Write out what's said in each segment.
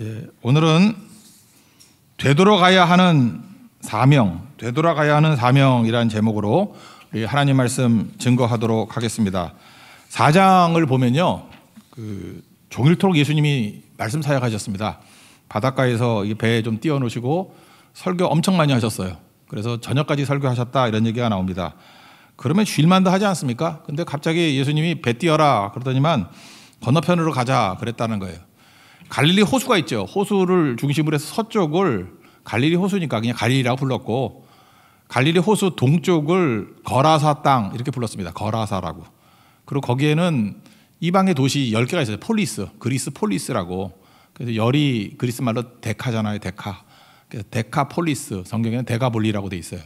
예, 오늘은 되돌아가야 하는 사명, 되돌아가야 하는 사명이라는 제목으로 우리 하나님 말씀 증거하도록 하겠습니다. 4장을 보면요, 그 종일토록 예수님이 말씀 사역하셨습니다. 바닷가에서 배에 좀 띄워놓으시고 설교 엄청 많이 하셨어요. 그래서 저녁까지 설교하셨다 이런 얘기가 나옵니다. 그러면 쉴만도 하지 않습니까? 근데 갑자기 예수님이 배 띄어라 그러더니만 건너편으로 가자 그랬다는 거예요. 갈릴리 호수가 있죠. 호수를 중심으로 해서 서쪽을 갈릴리 호수니까 그냥 갈릴리라고 불렀고 갈릴리 호수 동쪽을 거라사 땅 이렇게 불렀습니다. 거라사라고. 그리고 거기에는 이방의 도시 10개가 있어요. 폴리스. 그리스 폴리스라고. 그래서 열이 그리스 말로 데카잖아요. 데카. 그래서 데카폴리스. 성경에는 데가볼리라고 돼 있어요.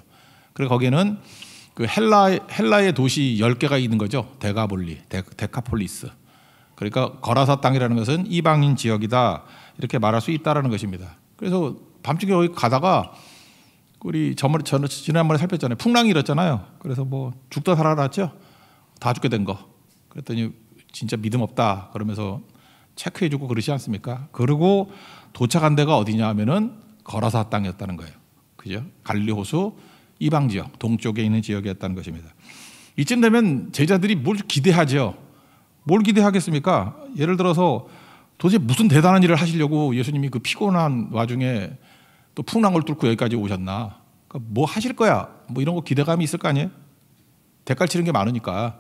그리고 거기는 에그 헬라 헬라의 도시 10개가 있는 거죠. 데가볼리. 데카폴리스. 그러니까 거라사 땅이라는 것은 이방인 지역이다 이렇게 말할 수 있다라는 것입니다. 그래서 밤중에 거기 가다가 우리 저번 지난번에 살폈잖아요. 풍랑이 일었잖아요. 그래서 뭐 죽다 살아났죠. 다 죽게 된 거. 그랬더니 진짜 믿음 없다 그러면서 체크해주고 그러지 않습니까? 그리고 도착한 데가 어디냐 하면은 거라사 땅이었다는 거예요. 그죠? 갈리 호수 이방 지역 동쪽에 있는 지역이었다는 것입니다. 이쯤 되면 제자들이 뭘 기대하죠. 뭘 기대하겠습니까? 예를 들어서 도대체 무슨 대단한 일을 하시려고 예수님이 그 피곤한 와중에 또 풍랑을 뚫고 여기까지 오셨나? 그러니까 뭐 하실 거야? 뭐 이런 거 기대감이 있을 거 아니에요? 대깔 치는 게 많으니까.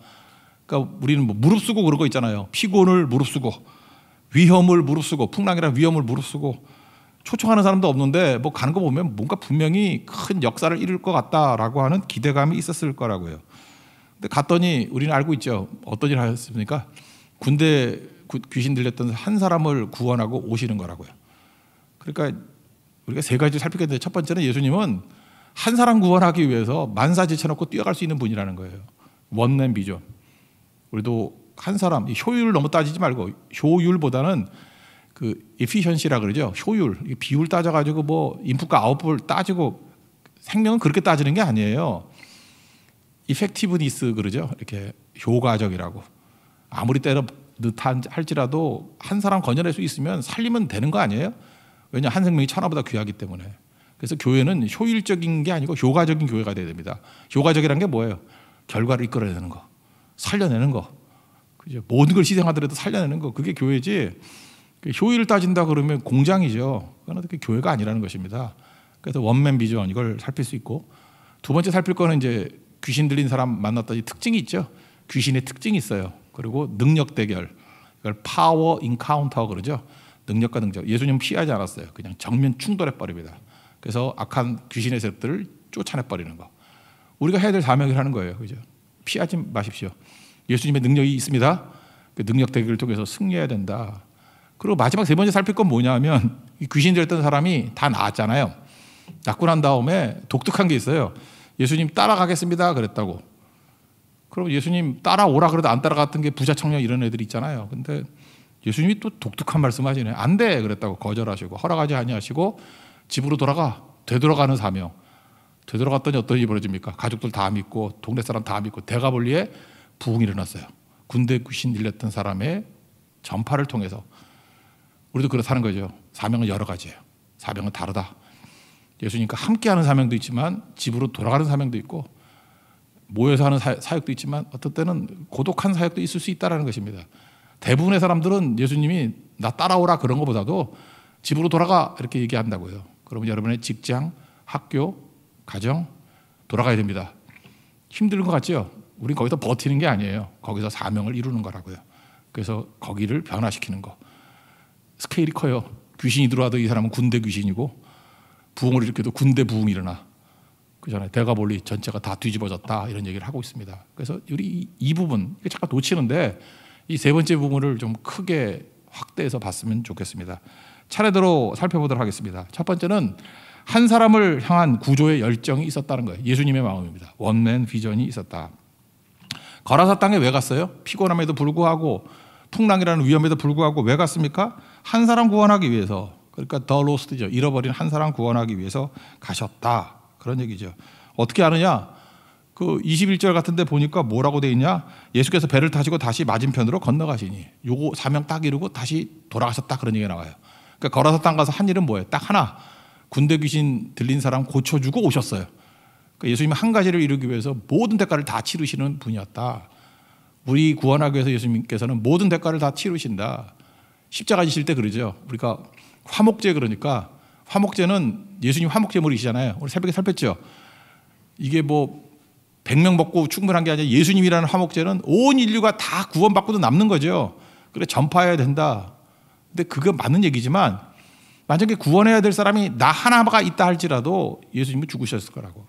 그러니까 우리는 뭐 무릅쓰고 그런 거 있잖아요. 피곤을 무릅쓰고 위험을 무릅쓰고 풍랑이라 위험을 무릅쓰고 초청하는 사람도 없는데 뭐 가는 거 보면 뭔가 분명히 큰 역사를 이룰 것 같다라고 하는 기대감이 있었을 거라고요. 갔더니 우리는 알고 있죠. 어떤 일을 하셨습니까? 군대 귀신 들렸던 한 사람을 구원하고 오시는 거라고요. 그러니까 우리가 세 가지를 살펴겠는데 첫 번째는 예수님은 한 사람 구원하기 위해서 만사 제쳐놓고 뛰어갈 수 있는 분이라는 거예요. 원맨 비전. 우리도 한 사람 효율 너무 따지지 말고 효율보다는 그 에피션시라 그러죠. 효율. 비율 따져 가지고 뭐 인풋과 아웃풋 따지고 생명은 그렇게 따지는 게 아니에요. 이펙티브니스 그러죠. 이렇게 효과적이라고 아무리 때려 넣다 할지라도 한 사람 건져낼 수 있으면 살리면 되는 거 아니에요? 왜냐 한 생명이 천하보다 귀하기 때문에. 그래서 교회는 효율적인 게 아니고 효과적인 교회가 돼야 됩니다. 효과적이라는 게 뭐예요? 결과를 이끌어내는 거, 살려내는 거, 그죠? 모든 걸 희생하더라도 살려내는 거 그게 교회지. 그 효율 을 따진다 그러면 공장이죠. 그건 어떻게 교회가 아니라는 것입니다. 그래서 원맨 비전 이걸 살필 수 있고 두 번째 살필 거는 이제 귀신 들린 사람 만났더니 특징이 있죠. 귀신의 특징이 있어요. 그리고 능력 대결. 이걸 파워 인카운터 그러죠. 능력과 능력. 예수님 피하지 않았어요. 그냥 정면 충돌해 버립니다. 그래서 악한 귀신의 세들을 쫓아내 버리는 거. 우리가 해야 될 사명을 하는 거예요. 그죠? 피하지 마십시오. 예수님의 능력이 있습니다. 그 능력 대결을 통해서 승리해야 된다. 그리고 마지막 세 번째 살필 건 뭐냐면 귀신 들렸던 사람이 다 나았잖아요. 낫고 난 다음에 독특한 게 있어요. 예수님 따라가겠습니다. 그랬다고. 그럼 예수님 따라오라 그래도 안 따라갔던 게 부자 청년 이런 애들 있잖아요. 근데 예수님이 또 독특한 말씀 하시네. 안 돼! 그랬다고 거절하시고 허락하지 아니하시고 집으로 돌아가. 되돌아가는 사명. 되돌아갔더니 어떤 일이 벌어집니까? 가족들 다 믿고 동네 사람 다 믿고 대가볼리에 부흥이 일어났어요. 군대 귀신 일렸던 사람의 전파를 통해서 우리도 그렇다는 거죠. 사명은 여러 가지예요. 사명은 다르다. 예수님과 함께하는 사명도 있지만 집으로 돌아가는 사명도 있고 모여서 하는 사역도 있지만 어떨 때는 고독한 사역도 있을 수 있다라는 것입니다. 대부분의 사람들은 예수님이 나 따라오라 그런 것보다도 집으로 돌아가 이렇게 얘기한다고요. 그러면 여러분의 직장, 학교, 가정 돌아가야 됩니다. 힘든 것 같죠? 우린 거기서 버티는 게 아니에요. 거기서 사명을 이루는 거라고요. 그래서 거기를 변화시키는 거. 스케일이 커요. 귀신이 들어와도 이 사람은 군대 귀신이고 부흥을 일으켜도 군대 부흥이 일어나. 그잖아요. 대가볼리 전체가 다 뒤집어졌다. 이런 얘기를 하고 있습니다. 그래서 우리 이, 부분, 잠깐 놓치는데 이 세 번째 부분을 좀 크게 확대해서 봤으면 좋겠습니다. 차례대로 살펴보도록 하겠습니다. 첫 번째는 한 사람을 향한 구조의 열정이 있었다는 거예요. 예수님의 마음입니다. 원맨 비전이 있었다. 거라사 땅에 왜 갔어요? 피곤함에도 불구하고 풍랑이라는 위험에도 불구하고 왜 갔습니까? 한 사람 구원하기 위해서 그러니까 더 로스트죠. 잃어버린 한 사람 구원하기 위해서 가셨다. 그런 얘기죠. 어떻게 아느냐? 그 21절 같은데 보니까 뭐라고 돼 있냐? 예수께서 배를 타시고 다시 맞은편으로 건너가시니 요거 사명 딱 이루고 다시 돌아가셨다 그런 얘기가 나와요. 그러니까 걸어서 땅 가서 한 일은 뭐예요? 딱 하나. 군대 귀신 들린 사람 고쳐주고 오셨어요. 그러니까 예수님은 한 가지를 이루기 위해서 모든 대가를 다 치르시는 분이었다. 우리 구원하기 위해서 예수님께서는 모든 대가를 다 치르신다. 십자가 지실 때 그러죠. 우리가 화목제 그러니까 화목제는 예수님 화목제물이시잖아요. 오늘 새벽에 살폈죠. 이게 뭐 100명 먹고 충분한 게 아니라 예수님이라는 화목제는 온 인류가 다 구원받고도 남는 거죠. 그래 전파해야 된다. 근데 그게 맞는 얘기지만 만약에 구원해야 될 사람이 나 하나가 있다 할지라도 예수님은 죽으셨을 거라고.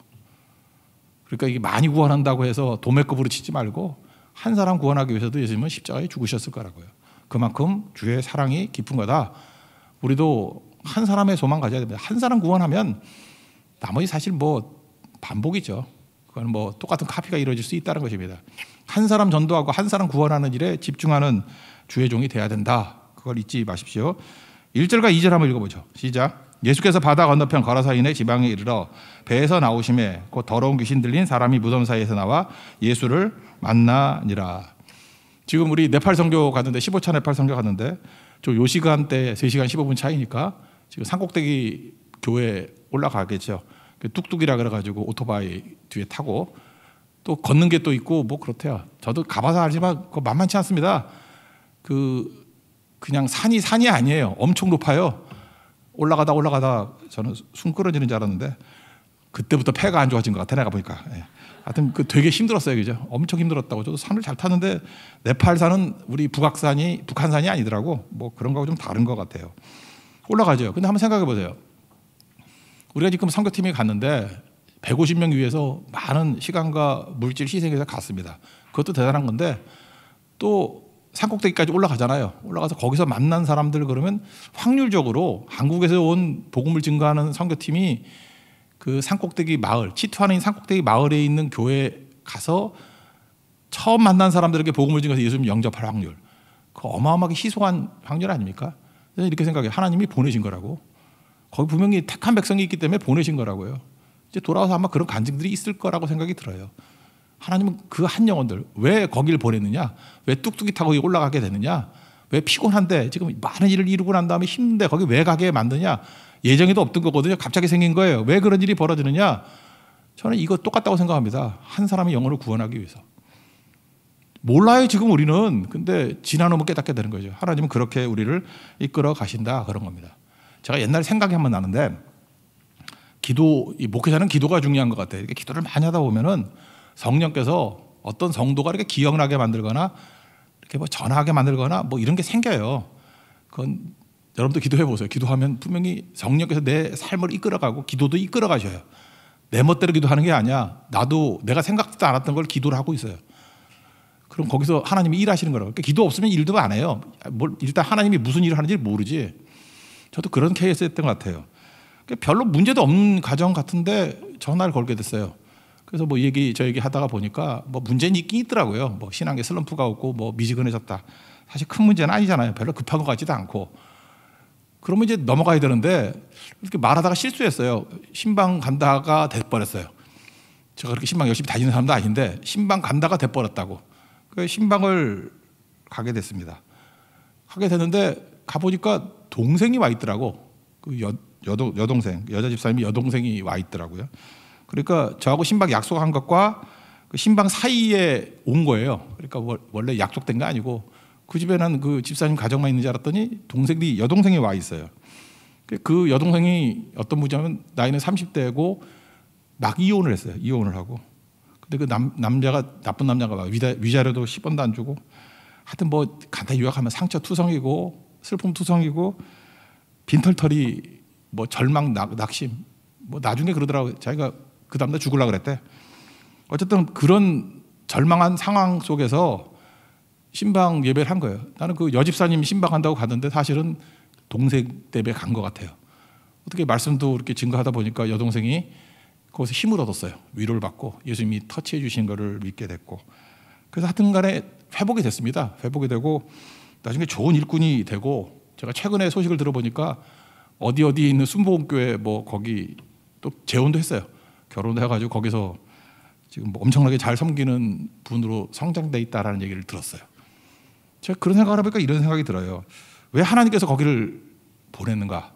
그러니까 이게 많이 구원한다고 해서 도매급으로 치지 말고 한 사람 구원하기 위해서도 예수님은 십자가에 죽으셨을 거라고요. 그만큼 주의 사랑이 깊은 거다. 우리도 한 사람의 소망 가져야 됩니다. 한 사람 구원하면 나머지 사실 뭐 반복이죠. 그건 뭐 똑같은 카피가 이루어질 수 있다는 것입니다. 한 사람 전도하고 한 사람 구원하는 일에 집중하는 주의 종이 돼야 된다. 그걸 잊지 마십시오. 1절과 2절 한번 읽어보죠. 시작. 예수께서 바다 건너편 가라사인의 지방에 이르러 배에서 나오심에 그 더러운 귀신 들린 사람이 무덤 사이에서 나와 예수를 만나니라. 지금 우리 네팔 성교 갔는데 15차 네팔 성교 갔는데 좀요 시간대 3시간 15분 차이니까 지금 산꼭대기 교회 올라가겠죠. 그 뚝뚝이라 그래가지고 오토바이 뒤에 타고 또 걷는 게 또 있고 뭐 그렇대요. 저도 가봐서 알지만 그 만만치 않습니다. 그 그냥 산이 산이 아니에요. 엄청 높아요. 올라가다 올라가다 저는 숨 끊어지는 줄 알았는데 그때부터 폐가 안 좋아진 것 같아 내가 보니까. 예. 하여튼 그 되게 힘들었어요, 그죠? 엄청 힘들었다고. 저도 산을 잘 타는데 네팔산은 우리 북악산이 북한산이 아니더라고. 뭐 그런 거하고 좀 다른 것 같아요. 올라가죠. 근데 한번 생각해 보세요. 우리가 지금 선교팀이 갔는데 150명 위해서 많은 시간과 물질 희생해서 갔습니다. 그것도 대단한 건데 또 산꼭대기까지 올라가잖아요. 올라가서 거기서 만난 사람들 그러면 확률적으로 한국에서 온 복음을 증가하는 선교팀이 그 산꼭대기 마을 치투하는 산꼭대기 마을에 있는 교회 가서 처음 만난 사람들에게 복음을 증거해서 예수님 영접할 확률 그 어마어마하게 희소한 확률 아닙니까? 이렇게 생각해 하나님이 보내신 거라고 거기 분명히 택한 백성이 있기 때문에 보내신 거라고요. 이제 돌아와서 아마 그런 간증들이 있을 거라고 생각이 들어요. 하나님은 그 한 영혼들 왜 거길 보냈느냐? 왜 뚝뚝이 타고 올라가게 되느냐? 왜 피곤한데 지금 많은 일을 이루고 난 다음에 힘든데 거기 왜 가게 만드냐? 예정에도 없던 거거든요. 갑자기 생긴 거예요. 왜 그런 일이 벌어지느냐? 저는 이거 똑같다고 생각합니다. 한 사람의 영혼을 구원하기 위해서. 몰라요, 지금 우리는. 근데 지나놓으면 깨닫게 되는 거죠. 하나님은 그렇게 우리를 이끌어 가신다. 그런 겁니다. 제가 옛날 생각이 한 번 나는데, 기도, 이 목회자는 기도가 중요한 것 같아요. 이렇게 기도를 많이 하다 보면은 성령께서 어떤 성도가 이렇게 기억나게 만들거나 이렇게 뭐 전하게 만들거나 뭐 이런 게 생겨요. 그건 여러분도 기도해 보세요. 기도하면 분명히 성령께서 내 삶을 이끌어가고 기도도 이끌어 가셔요. 내 멋대로 기도하는 게 아니야. 나도 내가 생각지도 않았던 걸 기도를 하고 있어요. 그럼 거기서 하나님이 일하시는 거라고. 그러니까 기도 없으면 일도 안 해요. 뭘 일단 하나님이 무슨 일을 하는지 모르지. 저도 그런 케이스였던 것 같아요. 그러니까 별로 문제도 없는 가정 같은데 전화를 걸게 됐어요. 그래서 뭐 얘기 저 얘기 하다가 보니까 뭐 문제는 있긴 있더라고요. 뭐 신앙계 슬럼프가 없고 뭐 미지근해졌다. 사실 큰 문제는 아니잖아요. 별로 급한 것 같지도 않고. 그러면 이제 넘어가야 되는데 이렇게 말하다가 실수했어요. 신방 간다가 돼버렸어요. 제가 그렇게 신방 열심히 다니는 사람도 아닌데 신방 간다가 돼버렸다고. 그 신방을 가게 됐습니다. 가게 됐는데 가보니까 동생이 와 있더라고. 그 여, 여동, 여동생, 여자 집사님이 여동생이 와 있더라고요. 그러니까 저하고 신방 약속한 것과 그 신방 사이에 온 거예요. 그러니까 원래 약속된 거 아니고 그 집에는 그 집사님 가정만 있는 줄 알았더니 동생이 들 여동생이 와 있어요. 그, 그 여동생이 어떤 분이냐면 나이는 30대고 막 이혼을 했어요. 이혼을 하고. 근데 그 남, 남자가 나쁜 남자가 위자, 위자료도 10원도 안 주고 하여튼 뭐 간단히 요약하면 상처 투성이고 슬픔 투성이고 빈털털이 뭐 절망 낙, 낙심 뭐 나중에 그러더라고 자기가 그 다음날 죽을라 그랬대 어쨌든 그런 절망한 상황 속에서 신방 예배를 한 거예요. 나는 그 여집사님이 신방한다고 갔는데 사실은 동생 때문에 간것 같아요. 어떻게 말씀도 이렇게 증거하다 보니까 여동생이 거기서 힘을 얻었어요. 위로를 받고 예수님이 터치해 주신 거를 믿게 됐고 그래서 하여튼 간에 회복이 됐습니다. 회복이 되고 나중에 좋은 일꾼이 되고 제가 최근에 소식을 들어보니까 어디 어디 에 있는 순복음교회 뭐 거기 또 재혼도 했어요. 결혼도 해가지고 거기서 지금 뭐 엄청나게 잘 섬기는 분으로 성장돼 있다라는 얘기를 들었어요. 제가 그런 생각을 해보니까 이런 생각이 들어요. 왜 하나님께서 거기를 보냈는가?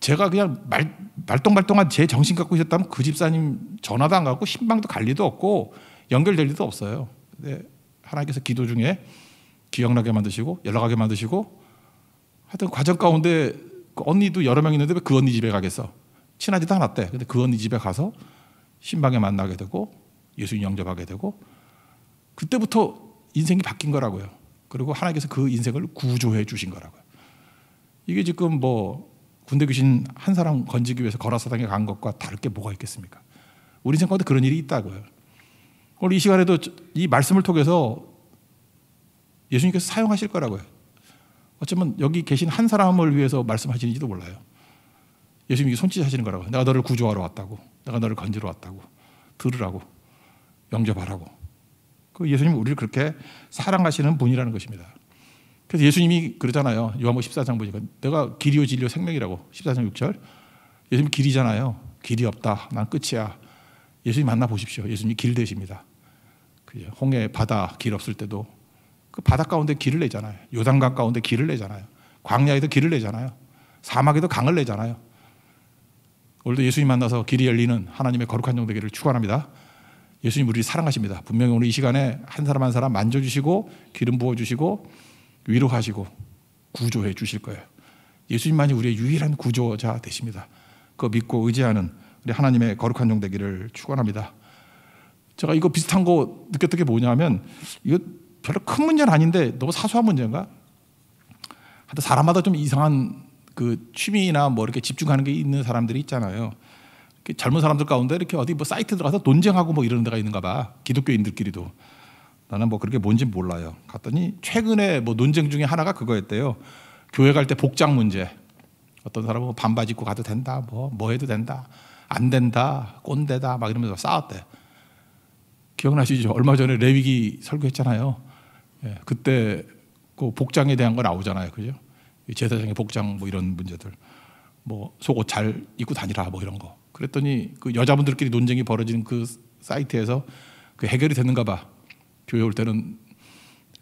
제가 그냥 말, 말똥말똥한 제 정신 갖고 있었다면 그 집사님 전화도 안 갖고 신방도 갈 리도 없고 연결될 리도 없어요. 근데 하나님께서 기도 중에 기억나게 만드시고 연락하게 만드시고 하여튼 과정 가운데 그 언니도 여러 명 있는데 왜 그 언니 집에 가겠어? 친하지도 않았대. 근데 그 언니 집에 가서 신방에 만나게 되고 예수님 영접하게 되고 그때부터 인생이 바뀐 거라고요. 그리고 하나님께서 그 인생을 구조해 주신 거라고요. 이게 지금 뭐 군대 귀신 한 사람 건지기 위해서 거라사당에 간 것과 다를 게 뭐가 있겠습니까? 우리 인생 가운데 그런 일이 있다고요. 오늘 이 시간에도 이 말씀을 통해서 예수님께서 사용하실 거라고요. 어쩌면 여기 계신 한 사람을 위해서 말씀하시는지도 몰라요. 예수님이 손짓하시는 거라고. 내가 너를 구조하러 왔다고. 내가 너를 건지러 왔다고. 들으라고. 영접하라고. 그 예수님 우리를 그렇게 사랑하시는 분이라는 것입니다. 그래서 예수님이 그러잖아요. 요한복 14장 보니까 내가 길이요 진리요 생명이라고 14장 6절. 예수님 길이잖아요. 길이 없다. 난 끝이야. 예수님 만나 보십시오. 예수님이 길 되십니다. 그죠? 홍해 바다 길 없을 때도 그 바다 가운데 길을 내잖아요. 요단강 가운데 길을 내잖아요. 광야에도 길을 내잖아요. 사막에도 강을 내잖아요. 오늘도 예수님 만나서 길이 열리는 하나님의 거룩한 종되기를 축원합니다. 예수님 우리를 사랑하십니다. 분명히 오늘 이 시간에 한 사람 한 사람 만져주시고 기름 부어주시고 위로하시고 구조해 주실 거예요. 예수님만이 우리의 유일한 구조자 되십니다. 그 믿고 의지하는 우리 하나님의 거룩한 종 되기를 축원합니다. 제가 이거 비슷한 거 느꼈던 게 뭐냐면 이거 별로 큰 문제는 아닌데 너무 사소한 문제인가? 하여튼 사람마다 좀 이상한 그 취미나 뭐 이렇게 집중하는 게 있는 사람들이 있잖아요. 젊은 사람들 가운데 이렇게 어디 뭐 사이트 들어가서 논쟁하고 뭐 이런 데가 있는가 봐. 기독교인들끼리도. 나는 뭐 그렇게 뭔지 몰라요. 갔더니 최근에 뭐 논쟁 중에 하나가 그거였대요. 교회 갈 때 복장 문제. 어떤 사람은 뭐 반바지 입고 가도 된다. 뭐, 뭐 해도 된다. 안 된다. 꼰대다. 막 이러면서 싸웠대. 기억나시죠? 얼마 전에 레위기 설교했잖아요. 예, 그때 그 복장에 대한 거 나오잖아요. 그죠? 제사장의 복장 뭐 이런 문제들. 뭐 속옷 잘 입고 다니라 뭐 이런 거. 그랬더니 그 여자분들끼리 논쟁이 벌어지는 그 사이트에서 그 해결이 됐는가 봐. 교회 올 때는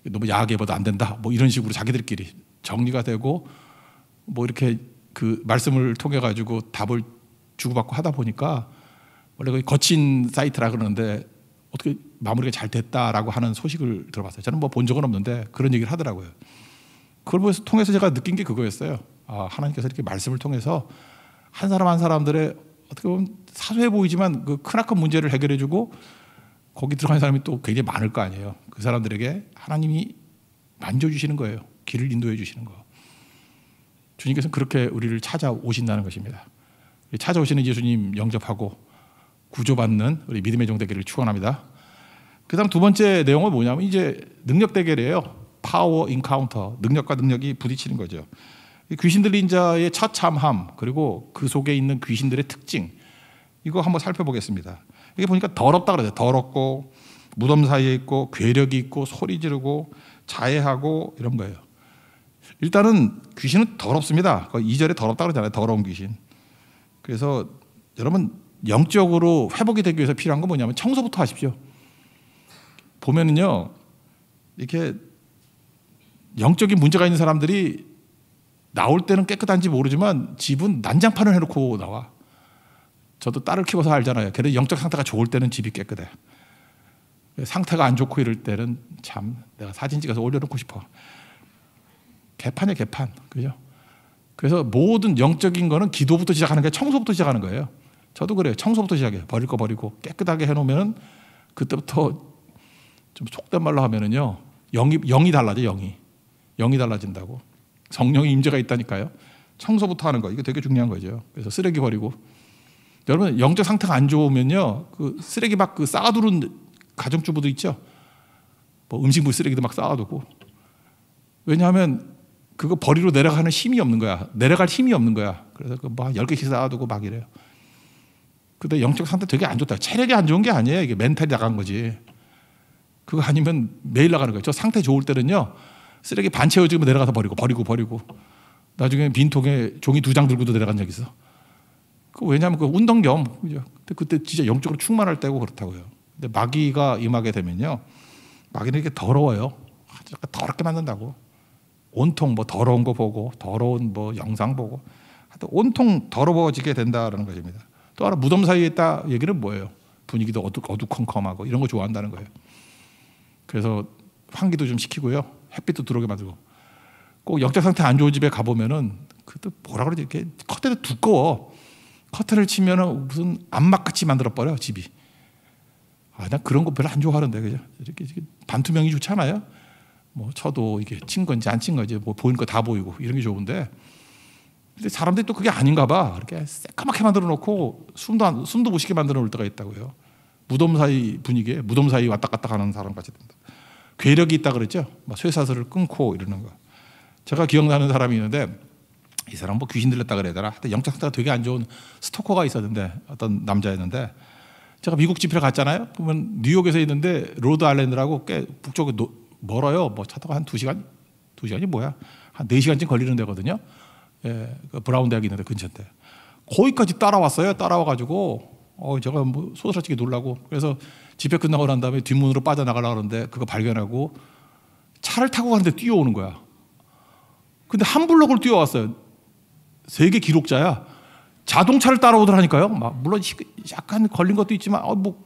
너무 야하게 봐도 안 된다. 뭐 이런 식으로 자기들끼리 정리가 되고 뭐 이렇게 그 말씀을 통해 가지고 답을 주고받고 하다 보니까 원래 거친 사이트라 그러는데 어떻게 마무리가 잘 됐다라고 하는 소식을 들어봤어요. 저는 뭐 본 적은 없는데 그런 얘기를 하더라고요. 그걸 통해서 제가 느낀 게 그거였어요. 아, 하나님께서 이렇게 말씀을 통해서 한 사람 한 사람들의 어떻게 보면 사소해 보이지만 그 크나큰 문제를 해결해주고 거기 들어간 사람이 또 굉장히 많을 거 아니에요. 그 사람들에게 하나님이 만져주시는 거예요. 길을 인도해 주시는 거. 주님께서는 그렇게 우리를 찾아오신다는 것입니다. 찾아오시는 예수님 영접하고 구조받는 우리 믿음의 종 되기를 축원합니다. 그다음 두 번째 내용은 뭐냐면 이제 능력 대결이에요. 파워 인카운터 능력과 능력이 부딪히는 거죠. 귀신 들린 자의 처참함 그리고 그 속에 있는 귀신들의 특징 이거 한번 살펴보겠습니다. 이게 보니까 더럽다 그러죠. 더럽고 무덤 사이에 있고 괴력이 있고 소리 지르고 자해하고 이런 거예요. 일단은 귀신은 더럽습니다. 2절에 더럽다 그러잖아요. 더러운 귀신. 그래서 여러분 영적으로 회복이 되기 위해서 필요한 건 뭐냐면 청소부터 하십시오. 보면은요. 이렇게 영적인 문제가 있는 사람들이 나올 때는 깨끗한지 모르지만 집은 난장판을 해놓고 나와. 저도 딸을 키워서 알잖아요. 걔는 영적 상태가 좋을 때는 집이 깨끗해. 상태가 안 좋고 이럴 때는 참 내가 사진 찍어서 올려놓고 싶어. 개판이야 개판, 그죠? 그래서 모든 영적인 거는 기도부터 시작하는 게 청소부터 시작하는 거예요. 저도 그래요. 청소부터 시작해요. 버릴 거 버리고 깨끗하게 해놓으면 그때부터 좀 속된 말로 하면은요 영이 영이 달라져 영이 영이 달라진다고. 성령의 임재가 있다니까요. 청소부터 하는 거 이게 되게 중요한 거죠. 그래서 쓰레기 버리고 여러분 영적 상태가 안 좋으면요 그 쓰레기 막그 쌓아두는 가정주부도 있죠. 뭐 음식물 쓰레기도 막 쌓아두고 왜냐하면 그거 버리로 내려가는 힘이 없는 거야. 내려갈 힘이 없는 거야. 그래서 그막열 개씩 쌓아두고 막 이래요. 근데 영적 상태 되게 안 좋다. 체력이 안 좋은 게 아니에요. 이게 멘탈이 나간 거지. 그거 아니면 매일 나가는 거예요. 저 상태 좋을 때는요. 쓰레기 반 채워지고 뭐 내려가서 버리고 버리고 버리고 나중에 빈통에 종이 두 장 들고도 내려간 적 있어. 그 왜냐하면 그 운동 겸 그죠? 그때 진짜 영적으로 충만할 때고 그렇다고요. 근데 마귀가 임하게 되면요, 마귀는 이렇게 더러워요. 약간 더럽게 만든다고. 온통 뭐 더러운 거 보고 더러운 뭐 영상 보고 하여튼 온통 더러워지게 된다라는 것입니다. 또 하나 무덤 사이에 있다 얘기는 뭐예요? 분위기도 어두, 어두컴컴하고 이런 거 좋아한다는 거예요. 그래서 환기도 좀 시키고요. 햇빛도 들어오게 만들고 꼭 역적 상태 안 좋은 집에 가보면은 그것도 뭐라 그러지 이렇게 커튼도 두꺼워 커튼을 치면은 무슨 암막같이 만들어 버려 집이 아난 그런 거 별로 안 좋아하는데 그죠 이렇게, 이렇게 반투명이 좋잖아요 뭐 쳐도 이게 친 건지 안 친 건지 뭐 보이는 거 다 보이고 이런 게 좋은데 근데 사람들이 또 그게 아닌가 봐 이렇게 새까맣게 만들어 놓고 숨도 안, 숨도 못 쉬게 만들어 놓을 때가 있다고요 무덤 사이 분위기에 무덤 사이 왔다 갔다 가는 사람 같이 된다. 괴력이 있다 그랬죠. 막 쇠사슬을 끊고 이러는 거. 제가 기억나는 사람이 있는데 이 사람 뭐 귀신 들렸다 그래야 되나? 하여튼 영적 상태가 되게 안 좋은 스토커가 있었는데 어떤 남자였는데 제가 미국 집회를 갔잖아요. 그러면 뉴욕에서 있는데 로드 아일랜드라고 꽤 북쪽에 노, 멀어요. 뭐 차타고 한두 시간, 두 시간이 뭐야? 한 네 시간쯤 걸리는 데거든요. 예, 그 브라운 대학이 있는데 근처인데 거기까지 따라왔어요. 따라와가지고 어, 제가 뭐소설라치게 놀라고 그래서 집회 끝나고 난 다음에 뒷문으로 빠져나가려고 하는데 그거 발견하고 차를 타고 가는데 뛰어오는 거야. 근데 한 블록을 뛰어왔어요. 세계 기록자야. 자동차를 따라오더라니까요. 막 물론 약간 걸린 것도 있지만 어, 뭐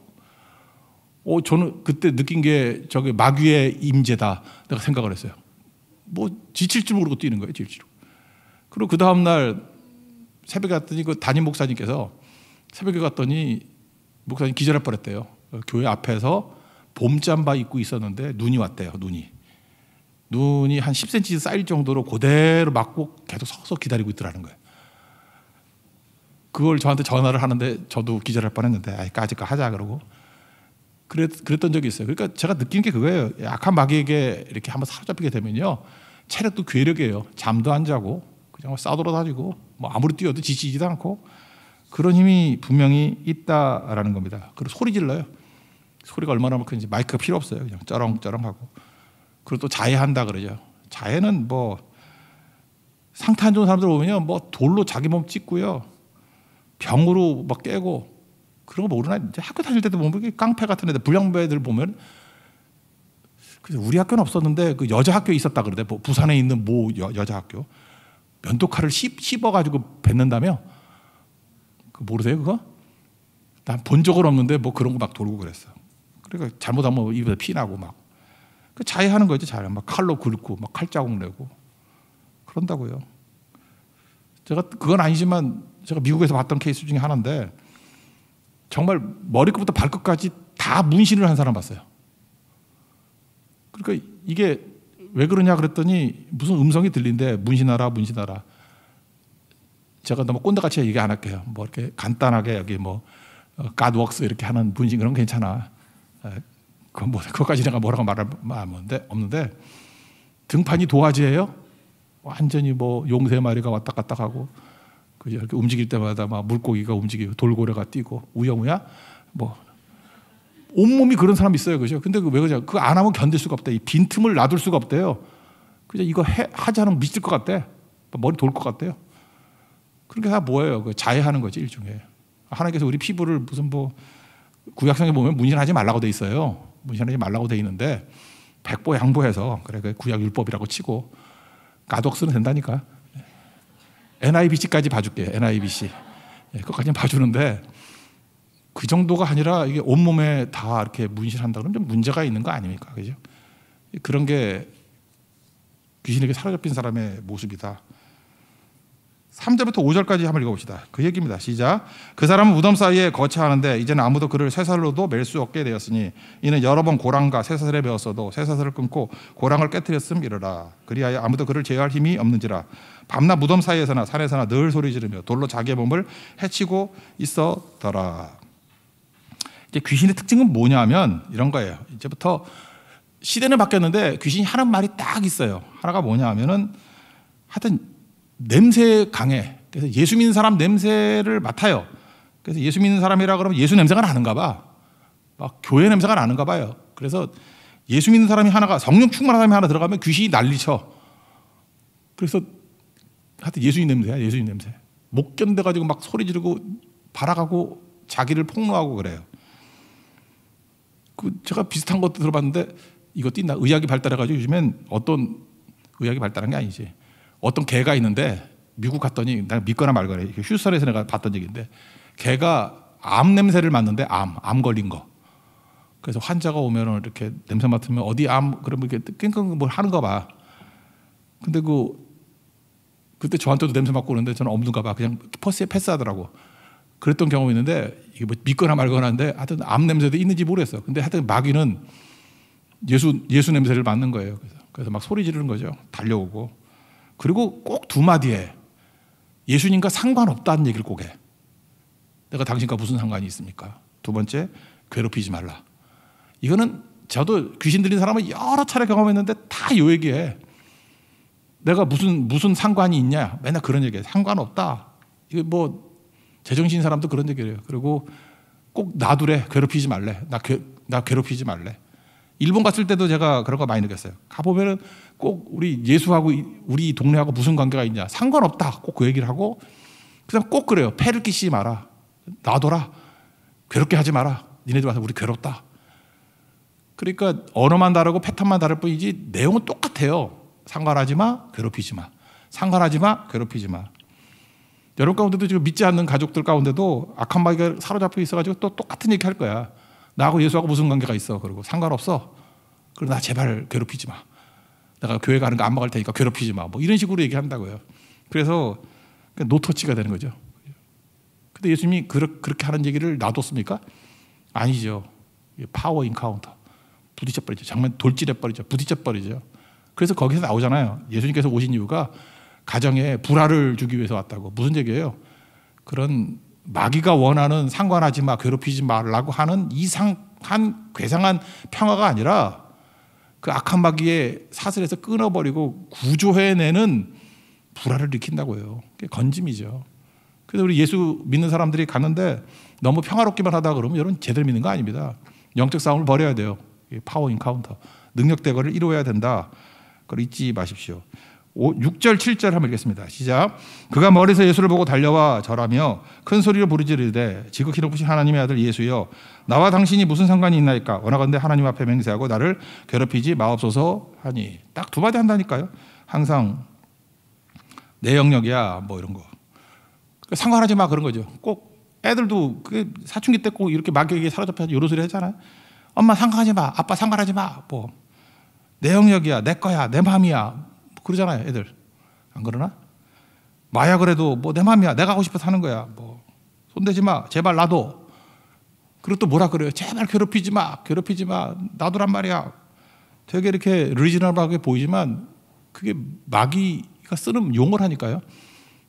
어, 저는 그때 느낀 게 저게 마귀의 임재다. 내가 생각을 했어요. 뭐 지칠 줄 모르고 뛰는 거예요, 질칠 줄. 그리고 그 다음 날 새벽에 갔더니 그 담임 목사님께서 새벽에 갔더니 목사님 기절할 뻔했대요. 교회 앞에서 봄잠바 입고 있었는데 눈이 왔대요. 눈이. 눈이 한 10cm 쌓일 정도로 그대로 맞고 계속 서서 기다리고 있더라는 거예요. 그걸 저한테 전화를 하는데 저도 기절할 뻔했는데 아이 까짓거 하자 그러고 그랬, 그랬던 적이 있어요. 그러니까 제가 느낀 게 그거예요. 약한 마귀에게 이렇게 한번 사로잡히게 되면요. 체력도 괴력이에요. 잠도 안 자고 그냥 싸돌아다니고 뭐 아무리 뛰어도 지치지도 않고 그런 힘이 분명히 있다라는 겁니다. 그리고 소리 질러요. 소리가 얼마나 큰지 마이크 필요 없어요. 그냥 쩌렁쩌렁하고. 그리고 또 자해한다 그러죠. 자해는 뭐 상태 안 좋은 사람들 보면요. 뭐 돌로 자기 몸 찢고요. 병으로 막 깨고 그런 거 모르나 이제 학교 다닐 때도 보면 깡패 같은 애들 불량배들 보면 그래서 우리 학교는 없었는데 그 여자 학교 있었다 그러대. 부산에 있는 모 여, 여자 학교. 면도칼을 씹, 씹어가지고 뱉는다며 모르세요, 그거? 난 본 적은 없는데 뭐 그런 거 막 돌고 그랬어. 그러니까 잘못하면 입에서 피나고 막. 그 자해하는 거죠, 자해. 막 칼로 긁고, 막 칼자국 내고. 그런다고요. 제가 그건 아니지만 제가 미국에서 봤던 케이스 중에 하나인데 정말 머리끝부터 발끝까지 다 문신을 한 사람 봤어요. 그러니까 이게 왜 그러냐 그랬더니 무슨 음성이 들린데 문신하라 문신하라 제가 너무 꼰대같이 얘기 안 할게요. 뭐 이렇게 간단하게 여기 뭐가웍스 어, 이렇게 하는 분신 그런 괜찮아. 그건 뭐 그것까지 내가 뭐라고 말할 말하는데 없는데 등판이 도화지예요. 완전히 뭐용세 마리가 왔다 갔다 하고 그 이렇게 움직일 때마다 막 물고기가 움직이고 돌고래가 뛰고 우영우야 뭐 온몸이 그런 사람 있어요 그죠 근데 그 왜그러그안 하면 견딜 수가 없다 이 빈틈을 놔둘 수가 없대요 그죠 이거 해, 하지 않 미칠 것 같대 머리 돌 것 같대요 그러니까다 뭐예요? 그 자해하는 거지 일종의. 하나님께서 우리 피부를 무슨 뭐 구약성에 보면 문신하지 말라고 돼 있어요. 문신하지 말라고 돼 있는데 백보 양보해서 그래 그 구약 율법이라고 치고 가독스는 된다니까. NIBC까지 봐줄게. NIBC. 예, 그것까지 봐주는데 그 정도가 아니라 이게 온몸에 다 이렇게 문신한다 그러면 좀 문제가 있는 거 아닙니까? 그죠? 그런 게 귀신에게 사로잡힌 사람의 모습이다. 3절부터 5절까지 한번 읽어봅시다. 그 얘기입니다. 시작. 그 사람은 무덤 사이에 거처하는데 이제는 아무도 그를 쇠살로도 멜수 없게 되었으니 이는 여러 번 고랑과 쇠사슬에 베었어도 쇠사슬을 끊고 고랑을 깨뜨렸음 이러라. 그리하여 아무도 그를 제어할 힘이 없는지라. 밤낮 무덤 사이에서나 산에서나 늘 소리 지르며 돌로 자기의 몸을 해치고 있었더라. 이제 귀신의 특징은 뭐냐면 이런 거예요. 이제부터 시대는 바뀌었는데 귀신이 하는 말이 딱 있어요. 하나가 뭐냐 하면은 하여튼 냄새 강해. 그래서 예수 믿는 사람 냄새를 맡아요. 그래서 예수 믿는 사람이라 그러면 예수 냄새가 나는가 봐. 막 교회 냄새가 나는가 봐요. 그래서 예수 믿는 사람이 하나가 성령 충만한 사람이 하나 들어가면 귀신이 난리쳐. 그래서 하여튼 예수님 냄새야, 예수님 냄새. 못 견뎌가지고 막 소리 지르고 바라가고 자기를 폭로하고 그래요. 그 제가 비슷한 것도 들어봤는데 이것도 있나? 의학이 발달해가지고 요즘엔 어떤 의학이 발달한 게 아니지. 어떤 개가 있는데 미국 갔더니 내가 믿거나 말거나 휴스턴에서 내가 봤던 얘기인데 개가 암 냄새를 맡는데 암, 암 걸린 거. 그래서 환자가 오면 이렇게 냄새 맡으면 어디 암 그러면 이렇게 끙끙 뭘 하는 거 봐. 근데 그 그때 저한테도 냄새 맡고 오는데 저는 없는가 봐. 그냥 퍼스에 패스하더라고. 그랬던 경험이 있는데 이게 뭐 믿거나 말거나 하는데 하여튼 암 냄새도 있는지 모르겠어. 근데 하여튼 마귀는 예수 예수 냄새를 맡는 거예요. 그래서, 그래서 막 소리 지르는 거죠. 달려오고 그리고 꼭 두 마디에 예수님과 상관없다는 얘기를 꼭 해. 내가 당신과 무슨 상관이 있습니까? 두 번째, 괴롭히지 말라. 이거는 저도 귀신 들린 사람을 여러 차례 경험했는데 다 요 얘기해. 내가 무슨 무슨 상관이 있냐? 맨날 그런 얘기해. 상관없다. 이게 뭐 제정신 사람도 그런 얘기를 해요. 그리고 꼭 놔두래. 괴롭히지 말래. 나, 괴, 나 괴롭히지 말래. 일본 갔을 때도 제가 그런 거 많이 느꼈어요. 가보면은 꼭 우리 예수하고 우리 동네하고 무슨 관계가 있냐. 상관없다. 꼭 그 얘기를 하고 그다음 꼭 그래요. 폐를 끼치지 마라. 놔둬라. 괴롭게 하지 마라. 니네들 와서 우리 괴롭다. 그러니까 언어만 다르고 패턴만 다를 뿐이지 내용은 똑같아요. 상관하지 마, 괴롭히지 마. 상관하지 마, 괴롭히지 마. 여러분 가운데도 지금 믿지 않는 가족들 가운데도 악한 마귀가 사로잡혀 있어가지고 또 똑같은 얘기 할 거야. 나하고 예수하고 무슨 관계가 있어? 그리고 상관없어. 그러나 제발 괴롭히지 마. 내가 교회 가는 거 안 막을 테니까 괴롭히지 마. 뭐 이런 식으로 얘기한다고요. 그래서 그러니까 노터치가 되는 거죠. 근데 예수님이 그렇게 하는 얘기를 놔뒀습니까? 아니죠. 파워 인카운터. 부딪혀버리죠. 장면 돌진해버리죠. 부딪혀버리죠. 그래서 거기서 나오잖아요. 예수님께서 오신 이유가 가정에 불화를 주기 위해서 왔다고. 무슨 얘기예요? 그런 마귀가 원하는 상관하지 마, 괴롭히지 말라고 하는 이상한, 괴상한 평화가 아니라 그 악한 마귀의 사슬에서 끊어버리고 구조해내는 불화를 일으킨다고요. 그게 건짐이죠. 그래서 우리 예수 믿는 사람들이 가는데 너무 평화롭기만 하다 그러면 여러분 제대로 믿는 거 아닙니다. 영적 싸움을 벌여야 돼요. 파워 인카운터. 능력 대거를 이루어야 된다. 그걸 잊지 마십시오. 6절, 7절 한번 읽겠습니다. 시작. 그가 멀리서 예수를 보고 달려와 절하며 큰 소리로 부르짖으되 지극히 높으신 하나님의 아들 예수여 나와 당신이 무슨 상관이 있나이까 원하건대 하나님 앞에 맹세하고 나를 괴롭히지 마옵소서 하니 딱 두 마디 한다니까요. 항상 내 영역이야 뭐 이런 거 상관하지 마 그런 거죠. 꼭 애들도 그 사춘기 때 꼭 이렇게 막에게 사로잡혀서 런 소리 했잖아요. 엄마 상관하지 마, 아빠 상관하지 마, 뭐내 영역이야, 내 거야, 내 마음이야. 그러잖아요, 애들. 안 그러나? 마약을 해도 뭐내 맘이야. 내가 하고 싶어서 하는 거야. 뭐 손대지 마. 제발 나도. 그리고 또 뭐라 그래요? 제발 괴롭히지 마. 괴롭히지 마. 나도란 말이야. 되게 이렇게 리지널하게 보이지만 그게 마귀가 쓰는 용어를 하니까요.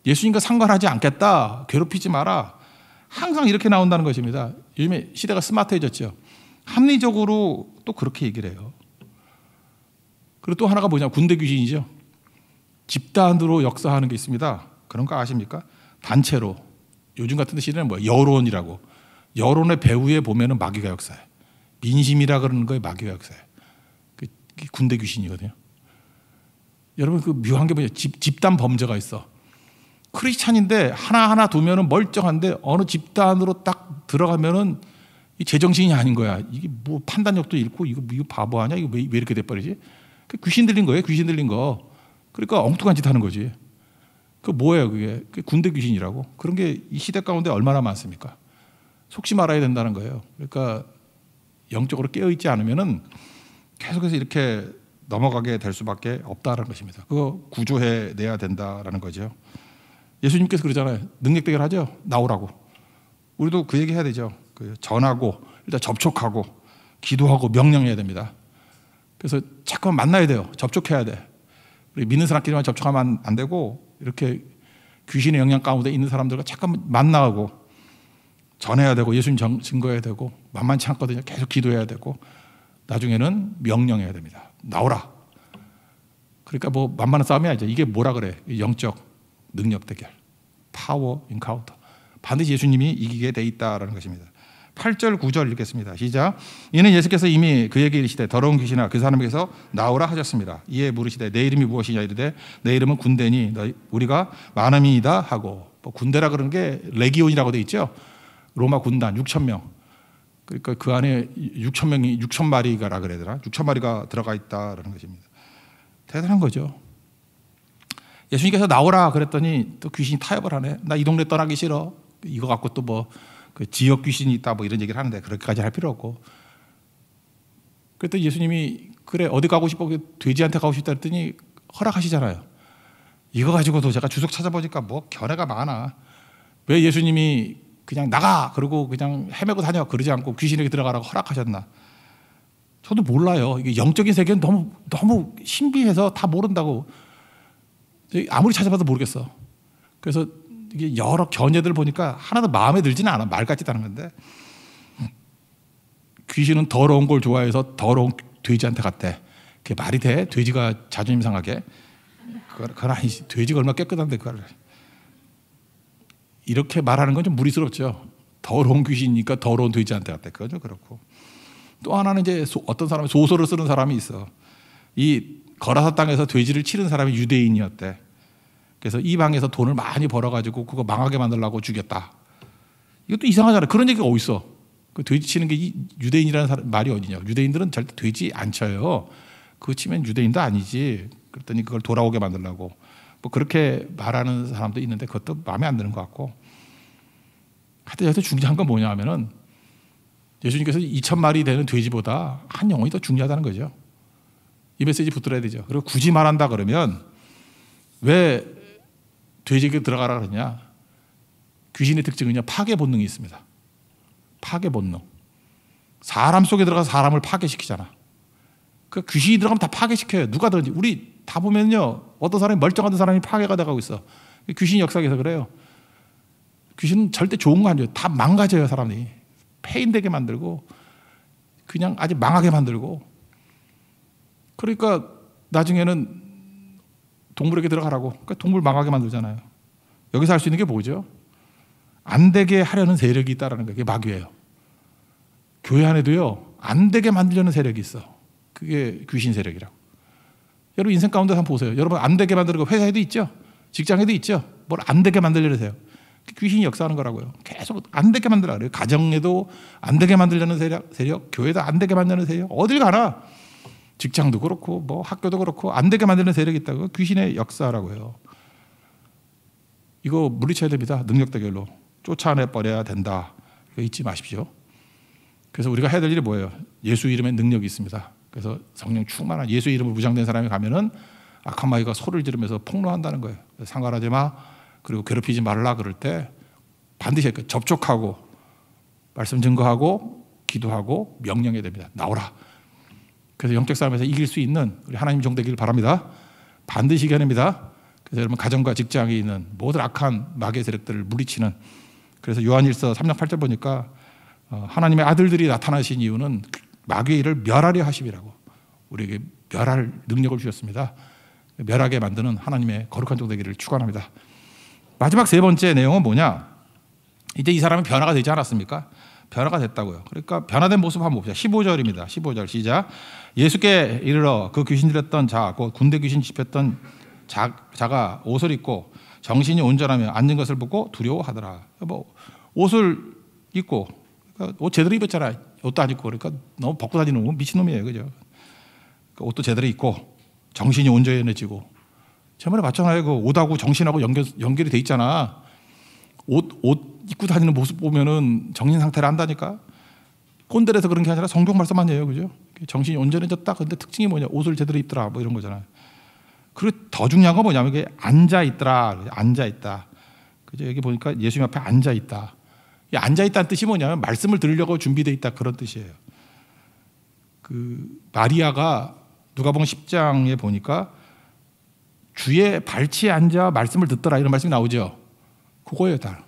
예수님과 상관하지 않겠다. 괴롭히지 마라. 항상 이렇게 나온다는 것입니다. 요즘에 시대가 스마트해졌죠. 합리적으로 또 그렇게 얘기를 해요. 그리고 또 하나가 뭐냐? 군대 귀신이죠. 집단으로 역사하는 게 있습니다. 그런 거 아십니까? 단체로. 요즘 같은 시대는 뭐 여론이라고. 여론의 배후에 보면은 마귀가 역사해. 민심이라 그러는 거에 마귀가 역사해. 그, 군대 귀신이거든요. 여러분 그 묘한 게 뭐냐? 집, 집단 범죄가 있어. 크리스찬인데 하나하나 두면은 멀쩡한데 어느 집단으로 딱 들어가면은 제정신이 아닌 거야. 이게 뭐 판단력도 잃고 이거 이거 바보 아니야? 이거 왜, 왜 이렇게 돼 버리지? 그 귀신 들린 거예요. 귀신 들린 거. 그러니까 엉뚱한 짓 하는 거지. 그 뭐예요, 그게? 그게 군대 귀신이라고. 그런 게 이 시대 가운데 얼마나 많습니까? 속지 말아야 된다는 거예요. 그러니까 영적으로 깨어있지 않으면은 계속해서 이렇게 넘어가게 될 수밖에 없다는 것입니다. 그거 구조해 내야 된다라는 거죠. 예수님께서 그러잖아요. 능력 대결하죠. 나오라고. 우리도 그 얘기 해야 되죠. 그 전하고 일단 접촉하고 기도하고 명령해야 됩니다. 그래서 자꾸만 만나야 돼요. 접촉해야 돼. 믿는 사람끼리만 접촉하면 안 되고 이렇게 귀신의 영향 가운데 있는 사람들과 잠깐 만나고 전해야 되고 예수님 증거해야 되고 만만치 않거든요. 계속 기도해야 되고 나중에는 명령해야 됩니다. 나오라. 그러니까 뭐 만만한 싸움이 아니죠. 이게 뭐라 그래? 영적 능력 대결, 파워 인카운터. 반드시 예수님이 이기게 돼 있다라는 것입니다. 8절 9절 읽겠습니다. 시작. 이는 예수께서 이미 그에게 이르시되 더러운 귀신아 그 사람에게서 나오라 하셨습니다. 이에 물으시되 내 이름이 무엇이냐 이르되 내 이름은 군대니 우리가 많음이다 하고 뭐 군대라 그런 게 레기온이라고 돼 있죠. 로마 군단 6천 명. 그러니까 그 안에 6천 명이 6천 마리가라 그래야 되나? 6천 마리가 들어가 있다라는 것입니다. 대단한 거죠. 예수님께서 나오라 그랬더니 또 귀신이 타협을 하네. 나 이 동네 떠나기 싫어. 이거 갖고 또뭐 그 지역 귀신이 있다 뭐 이런 얘기를 하는데 그렇게까지 할 필요 없고 그랬더니 예수님이 그래 어디 가고 싶어 돼지한테 가고 싶다 했더니 허락하시잖아요 이거 가지고도 제가 주석 찾아보니까 뭐 견해가 많아 왜 예수님이 그냥 나가 그러고 그냥 헤매고 다녀 그러지 않고 귀신에게 들어가라고 허락하셨나 저도 몰라요 이게 영적인 세계는 너무 너무 신비해서 다 모른다고 아무리 찾아봐도 모르겠어 그래서 이게 여러 견해들을 보니까 하나도 마음에 들지는 않아. 말 같지도 않은 건데. 귀신은 더러운 걸 좋아해서 더러운 돼지한테 갔대. 그게 말이 돼? 돼지가 자존심 상하게? 그건, 그건 아니지. 돼지가 얼마나 깨끗한데, 그걸. 이렇게 말하는 건 좀 무리스럽죠. 더러운 귀신이니까 더러운 돼지한테 갔대. 그건 좀 그렇고. 또 하나는 이제 소, 어떤 사람이 소설을 쓰는 사람이 있어. 이 거라사 땅에서 돼지를 치는 사람이 유대인이었대. 그래서 이방에서 돈을 많이 벌어가지고 그거 망하게 만들라고 죽였다. 이것도 이상하잖아. 그런 얘기가 어디있어그 돼지 치는 게 유대인이라는 사람, 말이 어디냐. 유대인들은 절대 돼지 안 쳐요. 그거 치면 유대인도 아니지. 그랬더니 그걸 돌아오게 만들라고. 뭐 그렇게 말하는 사람도 있는데 그것도 마음에 안 드는 것 같고. 하여튼 여기서 중요한 건 뭐냐 하면은 예수님께서 2천 마리 되는 돼지보다 한 영혼이 더 중요하다는 거죠. 이 메시지 붙들어야 되죠. 그리고 굳이 말한다 그러면 왜 돼지에게 들어가라 그러냐? 귀신의 특징은요, 파괴 본능이 있습니다. 파괴 본능. 사람 속에 들어가서 사람을 파괴시키잖아. 그 귀신이 들어가면 다 파괴시켜요. 누가 든지 우리 다 보면요, 어떤 사람이 멀쩡한 사람이 파괴가 돼가고 있어. 귀신 역사에서 그래요. 귀신은 절대 좋은 거 아니에요. 다 망가져요, 사람이. 폐인되게 만들고, 그냥 아직 망하게 만들고. 그러니까 나중에는 동물에게 들어가라고. 그러니까 동물 망하게 만들잖아요. 여기서 할 수 있는 게 뭐죠? 안 되게 하려는 세력이 있다라는 거예요. 게 마귀예요. 교회 안에도요. 안 되게 만들려는 세력이 있어. 그게 귀신 세력이라고. 여러분 인생 가운데 한번 보세요. 여러분 안 되게 만들는거 회사에도 있죠. 직장에도 있죠. 뭘 안 되게 만들려는 세요 귀신이 역사하는 거라고요. 계속 안 되게 만들어 그래요. 가정에도 안 되게 만들려는 세력, 세력 교회도 안 되게 만드는 세력. 어딜 가나 직장도 그렇고 뭐 학교도 그렇고 안 되게 만드는 세력이 있다고 귀신의 역사라고 해요. 이거 물리쳐야 됩니다. 능력 대결로 쫓아내 버려야 된다. 이거 잊지 마십시오. 그래서 우리가 해야 될 일이 뭐예요? 예수 이름에 능력이 있습니다. 그래서 성령 충만한 예수 이름으로 무장된 사람이 가면은 악한 마귀가 소를 지르면서 폭로한다는 거예요. 상관하지 마. 그리고 괴롭히지 말라 그럴 때 반드시 그 접촉하고 말씀 증거하고 기도하고 명령해야 됩니다. 나오라. 그래서 영적 싸움에서 이길 수 있는 우리 하나님 정되기를 바랍니다. 반드시 이겨냅니다. 그래서 여러분 가정과 직장에 있는 모든 악한 마귀 세력들을 물리치는 그래서 요한일서 3장 8절 보니까 어, 하나님의 아들들이 나타나신 이유는 그 마귀의 일을 멸하려 하심이라고 우리에게 멸할 능력을 주셨습니다. 멸하게 만드는 하나님의 거룩한 종되기를 축원합니다. 마지막 세 번째 내용은 뭐냐? 이제 이 사람은 변화가 되지 않았습니까? 변화가 됐다고요. 그러니까 변화된 모습 한번 봅시다. 15절입니다. 15절 시작. 예수께 이르러 그 귀신 들렸던 자, 곧 군대 귀신 집혔던 자, 자가 옷을 입고 정신이 온전하며 앉는 것을 보고 두려워하더라. 뭐 옷을 입고 그러니까 옷 제대로 입었잖아. 옷도 안 입고 그러니까 너무 벗고 다니는 건 미친놈이에요. 그죠? 그러니까 옷도 제대로 입고 정신이 온전해지고 제 말에 맞잖아요. 그 옷하고 정신하고 연결, 연결이 돼 있잖아. 옷, 옷 입고 다니는 모습 보면은 정신 상태를 한다니까 꼰대라서 그런 게 아니라 성경 말씀만이에요, 그죠? 정신이 온전해졌다. 근데 특징이 뭐냐? 옷을 제대로 입더라. 뭐 이런 거잖아요. 그리고 더 중요한 건 뭐냐면 이게 앉아 있더라. 앉아 있다. 그죠? 여기 보니까 예수님 앞에 앉아 있다. 앉아 있다는 뜻이 뭐냐면 말씀을 들으려고 준비돼 있다 그런 뜻이에요. 그 마리아가 누가복음 10장에 보니까 주의 발치에 앉아 말씀을 듣더라 이런 말씀이 나오죠. 그거예요, 다.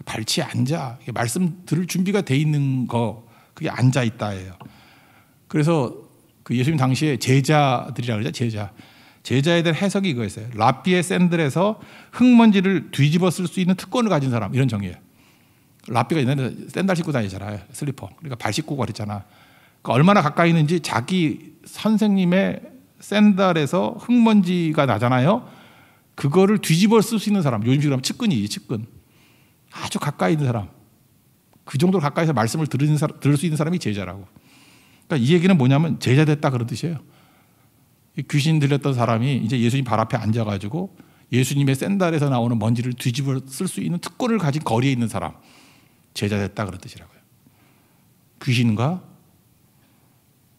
그 발치에 앉아 말씀 들을 준비가 돼 있는 거 그게 앉아 있다예요. 그래서 그 예수님 당시에 제자들이라 그러죠 제자 제자에 대한 해석이 이거였어요. 라피의 샌들에서 흙먼지를 뒤집어 쓸 수 있는 특권을 가진 사람 이런 정의예요. 라피가 옛날에 샌들 신고 다니잖아요 슬리퍼 그러니까 발 씻고 그랬잖아. 그러니까 얼마나 가까이 있는지 자기 선생님의 샌들에서 흙먼지가 나잖아요. 그거를 뒤집어 쓸 수 있는 사람 요즘식으로 하면 측근이지 측근. 아주 가까이 있는 사람. 그 정도로 가까이서 말씀을 들은 사람, 들을 수 있는 사람이 제자라고. 그러니까 이 얘기는 뭐냐면 제자 됐다 그런 뜻이에요. 귀신 들렸던 사람이 이제 예수님 발 앞에 앉아가지고 예수님의 샌달에서 나오는 먼지를 뒤집어 쓸 수 있는 특권을 가진 거리에 있는 사람. 제자 됐다 그런 뜻이라고요. 귀신과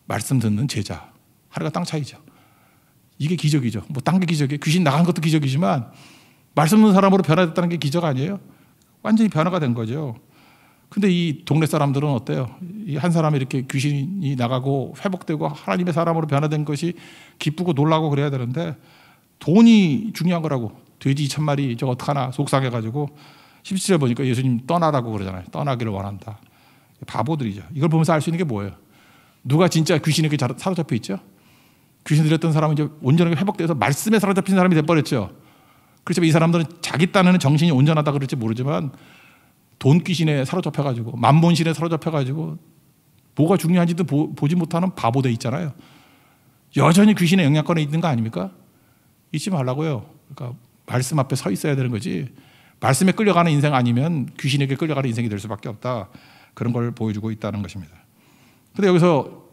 말씀 듣는 제자. 하루가 땅 차이죠. 이게 기적이죠. 뭐딴게 기적이에요. 귀신 나간 것도 기적이지만 말씀 듣는 사람으로 변화됐다는 게 기적 아니에요? 완전히 변화가 된 거죠. 근데 이 동네 사람들은 어때요? 이한 사람이 이렇게 귀신이 나가고 회복되고 하나님의 사람으로 변화된 것이 기쁘고 놀라고 그래야 되는데 돈이 중요한 거라고 돼지 2천 마리 저 어떡하나 속상해가지고 17절 보니까 예수님 떠나라고 그러잖아요. 떠나기를 원한다. 바보들이죠. 이걸 보면서 알 수 있는 게 뭐예요? 누가 진짜 귀신에게 사로잡혀 있죠? 귀신 들렸던 사람은 이제 온전하게 회복돼서 말씀에 사로잡힌 사람이 돼버렸죠. 그렇지만 이 사람들은 자기 딴에는 정신이 온전하다 그럴지 모르지만 돈 귀신에 사로잡혀가지고 만본신에 사로잡혀가지고 뭐가 중요한지도 보, 지 못하는 바보 돼 있잖아요. 여전히 귀신의 영향권에 있는 거 아닙니까? 잊지 말라고요. 그러니까 말씀 앞에 서 있어야 되는 거지. 말씀에 끌려가는 인생 아니면 귀신에게 끌려가는 인생이 될 수밖에 없다. 그런 걸 보여주고 있다는 것입니다. 근데 여기서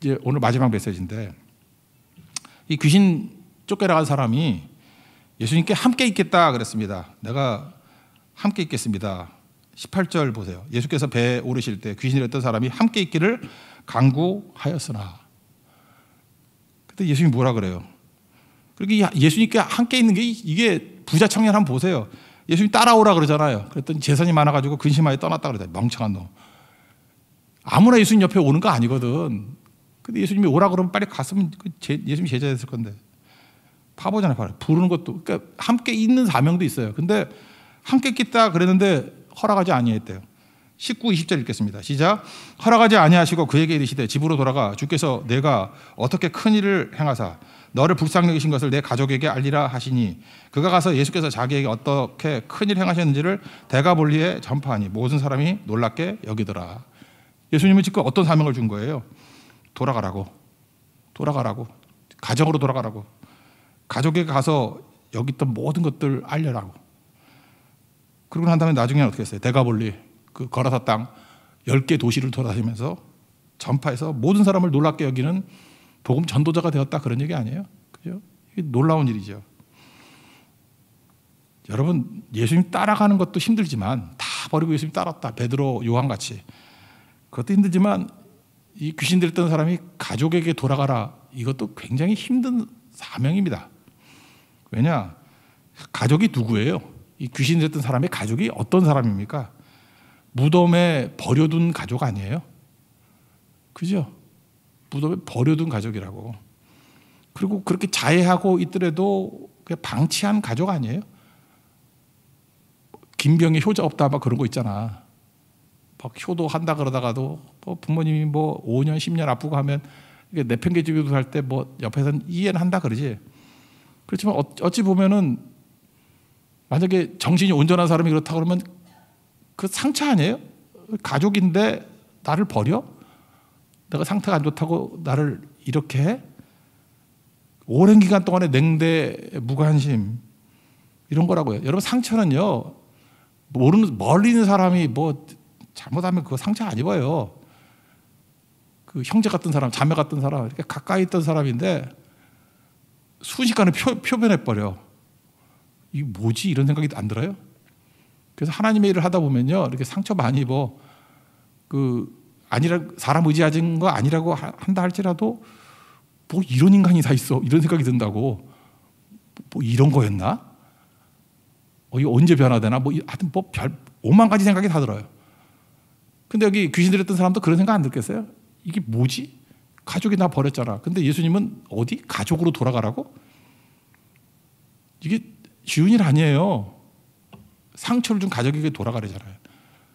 이제 오늘 마지막 메시지인데 이 귀신 쫓겨나간 사람이 예수님께 함께 있겠다 그랬습니다. 내가 함께 있겠습니다. 18절 보세요. 예수께서 배에 오르실 때 귀신이랬던 사람이 함께 있기를 강구하였으나. 그때 예수님이 뭐라 그래요? 그렇게 예수님께 함께 있는 게 이게 부자 청년 한번 보세요. 예수님 따라오라 그러잖아요. 그랬더니 재산이 많아가지고 근심하여 떠났다 그러다. 멍청한 놈. 아무나 예수님 옆에 오는 거 아니거든. 근데 예수님이 오라 그러면 빨리 갔으면 그 예수님 제자였을 건데. 파보잖아요. 파보. 부르는 것도 그러니까 함께 있는 사명도 있어요. 근데 함께 있다 그랬는데 허락하지 아니했대요. 19, 20절 읽겠습니다. 시작. 허락하지 아니하시고 그에게 이르시되 집으로 돌아가 주께서 내가 어떻게 큰 일을 행하사 너를 불쌍히 여기신 것을 내 가족에게 알리라 하시니 그가 가서 예수께서 자기에게 어떻게 큰일 행하셨는지를 대가볼리에 전파하니 모든 사람이 놀랍게 여기더라. 예수님은 지금 어떤 사명을 준 거예요? 돌아가라고. 돌아가라고. 가정으로 돌아가라고. 가족에 가서 여기 있던 모든 것들 알려라고. 그러고 난 다음에 나중에 어떻게 했어요? 대가볼리 그 걸어서 땅 10개 도시를 돌아다니면서 전파해서 모든 사람을 놀랍게 여기는 복음 전도자가 되었다 그런 얘기 아니에요? 그죠? 놀라운 일이죠. 여러분 예수님 따라가는 것도 힘들지만 다 버리고 예수님 따랐다. 베드로 요한 같이. 그것도 힘들지만 이 귀신 들던 사람이 가족에게 돌아가라. 이것도 굉장히 힘든 사명입니다. 왜냐? 가족이 누구예요? 이 귀신 됐던 사람의 가족이 어떤 사람입니까? 무덤에 버려둔 가족 아니에요? 그죠? 무덤에 버려둔 가족이라고. 그리고 그렇게 자해하고 있더라도 그냥 방치한 가족 아니에요? 김병희 효자 없다 막 그런 거 있잖아. 막 효도 한다 그러다가도 뭐 부모님이 뭐 5년 10년 아프고 하면 내팽개치기도 할때뭐 옆에서는 이해는 한다 그러지. 그렇지만 어, 어찌 보면은 만약에 정신이 온전한 사람이 그렇다 그러면 그 상처 아니에요? 가족인데 나를 버려? 내가 상태가 안 좋다고 나를 이렇게 해? 오랜 기간 동안의 냉대, 무관심 이런 거라고요. 여러분 상처는요 모르는 멀리 있는 사람이 뭐 잘못하면 그거 상처 안 입어요. 그 형제 같은 사람, 자매 같은 사람, 이렇게 가까이 있던 사람인데 순식간에 표, 표변해버려. 이 뭐지? 이런 생각이 안 들어요? 그래서 하나님의 일을 하다 보면요. 이렇게 상처 많이 입어. 그, 아니라, 사람 의지하는 거 아니라고 한다 할지라도 뭐 이런 인간이 다 있어. 이런 생각이 든다고. 뭐 이런 거였나? 어, 이 언제 변화되나? 뭐 하여튼 뭐 별, 오만 가지 생각이 다 들어요. 근데 여기 귀신 들렸던 사람도 그런 생각 안 들겠어요? 이게 뭐지? 가족이 나 버렸잖아. 근데 예수님은 어디? 가족으로 돌아가라고? 이게 쉬운 일 아니에요. 상처를 준 가족에게 돌아가려잖아요.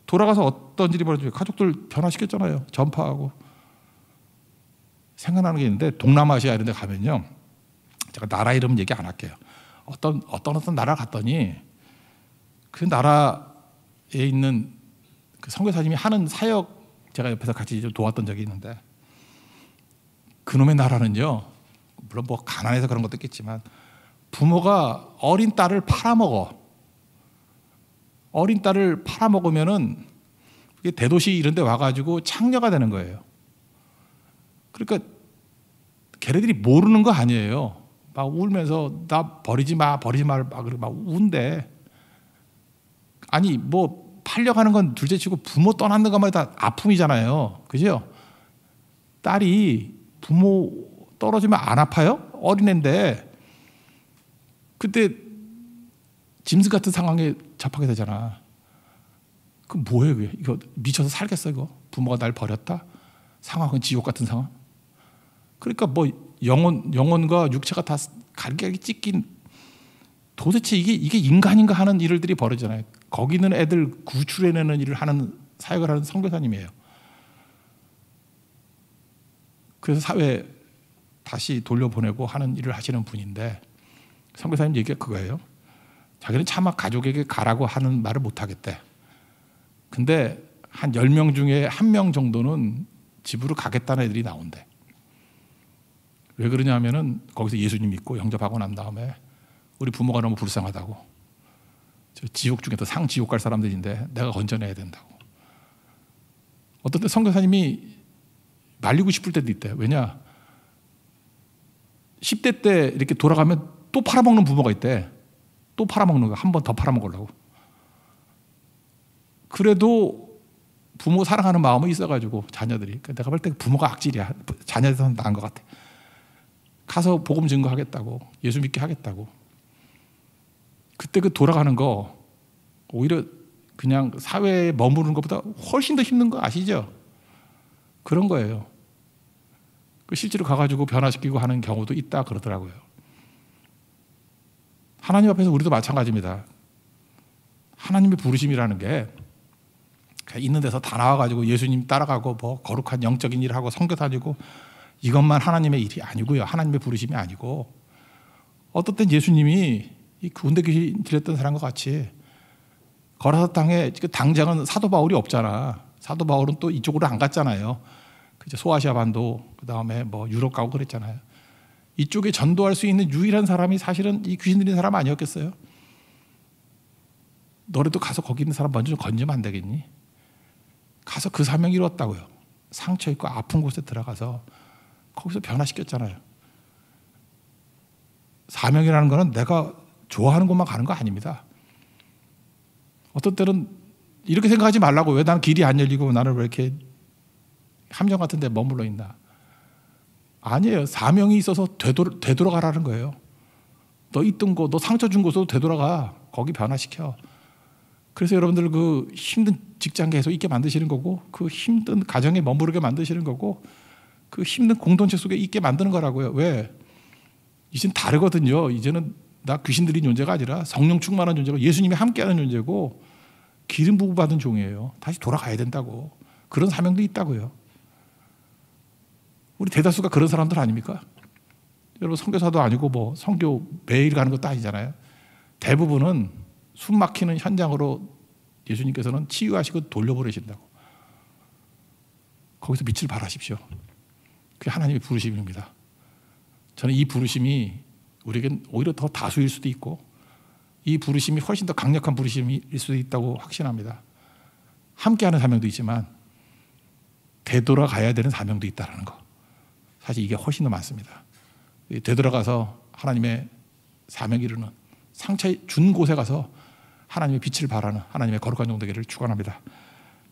돌아가서 어떤 일이 벌어지면 가족들 변화시켰잖아요. 전파하고. 생각나는 게 있는데 동남아시아 이런 데 가면요. 제가 나라 이름 얘기 안 할게요. 어떤 어떤 어떤 나라 갔더니 그 나라에 있는 그 선교사님이 하는 사역 제가 옆에서 같이 좀 도왔던 적이 있는데 그놈의 나라는요, 물론 뭐 가난해서 그런 것도 있겠지만 부모가 어린 딸을 팔아먹어. 어린 딸을 팔아먹으면은 그게 대도시 이런 데 와가지고 창녀가 되는 거예요. 그러니까 걔네들이 모르는 거 아니에요. 막 울면서 나 버리지 마, 버리지 마, 막, 막 운대. 아니, 뭐 팔려가는 건 둘째 치고 부모 떠나는 것만 다 아픔이잖아요. 그죠? 딸이 부모 떨어지면 안 아파요? 어린애인데 그때 짐승 같은 상황에 접하게 되잖아. 그 뭐예요, 그게? 이거 미쳐서 살겠어, 이거? 부모가 날 버렸다? 상황은 지옥 같은 상황? 그러니까 뭐 영혼, 영혼과 육체가 다 갈기갈기 찢긴 도대체 이게, 이게 인간인가 하는 일들이 벌어지잖아요. 거기 는 애들 구출해내는 일을 하는 사역을 하는 선교사님이에요. 그래서 사회 다시 돌려보내고 하는 일을 하시는 분인데 선교사님 얘기가 그거예요. 자기는 차마 가족에게 가라고 하는 말을 못 하겠대. 근데 한 10명 중에 한 명 정도는 집으로 가겠다는 애들이 나온대. 왜 그러냐 면은 거기서 예수님 믿고 영접하고 난 다음에 우리 부모가 너무 불쌍하다고. 저 지옥 중에도 상지옥 갈 사람들인데 내가 건져내야 된다고. 어떤 때 성교사님이 말리고 싶을 때도 있대요. 왜냐? 10대 때 이렇게 돌아가면 또 팔아먹는 부모가 있대. 또 팔아먹는 거, 한 번 더 팔아먹으려고. 그래도 부모 사랑하는 마음이 있어가지고 자녀들이. 그러니까 내가 볼 때 부모가 악질이야. 자녀들은 나은 것 같아. 가서 복음 증거하겠다고, 예수 믿게 하겠다고. 그때 그 돌아가는 거 오히려 그냥 사회에 머무르는 것보다 훨씬 더 힘든 거 아시죠? 그런 거예요. 그 실제로 가가지고 변화시키고 하는 경우도 있다 그러더라고요. 하나님 앞에서 우리도 마찬가지입니다. 하나님의 부르심이라는 게 있는 데서 다 나와가지고 예수님 따라가고 뭐 거룩한 영적인 일을 하고 성교 다니고 이것만 하나님의 일이 아니고요. 하나님의 부르심이 아니고 어떨 땐 예수님이 이 군대 귀신 들렸던 사람과 같이 걸어서 땅에 그 당장은 사도 바울이 없잖아. 사도 바울은 또 이쪽으로 안 갔잖아요. 그 이제 소아시아 반도 그다음에 뭐 유럽 가고 그랬잖아요. 이쪽에 전도할 수 있는 유일한 사람이 사실은 이 귀신 들린 사람 아니었겠어요? 너네도 가서 거기 있는 사람 먼저 좀 건지면 안 되겠니? 가서 그 사명 이루었다고요. 상처 있고 아픈 곳에 들어가서 거기서 변화시켰잖아요. 사명이라는 거는 내가 좋아하는 곳만 가는 거 아닙니다. 어떤 때는 이렇게 생각하지 말라고 왜 나는 길이 안 열리고 나는 왜 이렇게 함정 같은 데 머물러 있나? 아니에요. 사명이 있어서 되돌, 되돌아가라는 거예요. 너 있던 곳, 너 상처 준 곳으로 되돌아가. 거기 변화시켜. 그래서 여러분들 그 힘든 직장 계속 있게 만드시는 거고, 그 힘든 가정에 머무르게 만드시는 거고, 그 힘든 공동체 속에 있게 만드는 거라고요. 왜? 이젠 다르거든요. 이제는 나 귀신들이 존재가 아니라 성령 충만한 존재고 예수님이 함께하는 존재고 기름 부부 받은 종이에요. 다시 돌아가야 된다고. 그런 사명도 있다고요. 우리 대다수가 그런 사람들 아닙니까? 여러분 선교사도 아니고 뭐 선교 매일 가는 것도 아니잖아요. 대부분은 숨 막히는 현장으로 예수님께서는 치유하시고 돌려보내신다고. 거기서 빛을 발하십시오. 그게 하나님의 부르심입니다. 저는 이 부르심이 우리에겐 오히려 더 다수일 수도 있고 이 부르심이 훨씬 더 강력한 부르심일 수도 있다고 확신합니다. 함께하는 사명도 있지만 되돌아가야 되는 사명도 있다는 거. 사실 이게 훨씬 더 많습니다. 되돌아가서 하나님의 사명 이루는 상처 준 곳에 가서 하나님의 빛을 바라는 하나님의 거룩한 종되기를 축원합니다.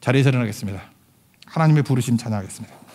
자리에서 일어나겠습니다. 하나님의 부르심 찬양하겠습니다.